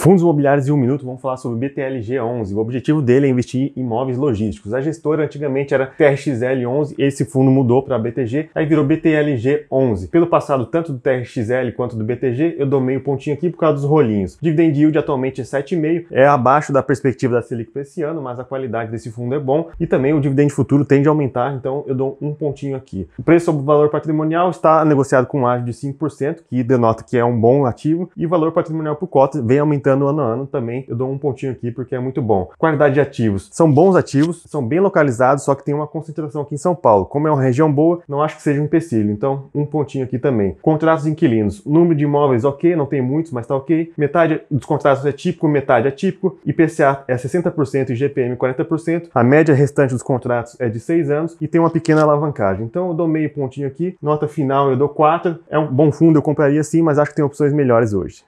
Fundos Imobiliários em um minuto, vamos falar sobre o BTLG11. O objetivo dele é investir em imóveis logísticos. A gestora antigamente era TRXL11, esse fundo mudou para BTG, aí virou BTLG11. Pelo passado, tanto do TRXL quanto do BTG, eu dou meio pontinho aqui por causa dos rolinhos. O dividend yield atualmente é 7,5, é abaixo da perspectiva da Selic para esse ano, mas a qualidade desse fundo é bom e também o dividend futuro tende a aumentar, então eu dou um pontinho aqui. O preço sobre o valor patrimonial está negociado com um ágio de 5%, que denota que é um bom ativo, e o valor patrimonial por cota vem aumentando aumentando ano a ano também. Eu dou um pontinho aqui porque é muito bom. Qualidade de ativos. São bons ativos, são bem localizados, só que tem uma concentração aqui em São Paulo. Como é uma região boa, não acho que seja um empecilho. Então, um pontinho aqui também. Contratos inquilinos. Número de imóveis, ok, não tem muitos, mas tá ok. Metade dos contratos é típico, metade é típico. IPCA é 60% e GPM 40%. A média restante dos contratos é de 6 anos e tem uma pequena alavancagem. Então, eu dou meio pontinho aqui. Nota final eu dou 4. É um bom fundo, eu compraria sim, mas acho que tem opções melhores hoje.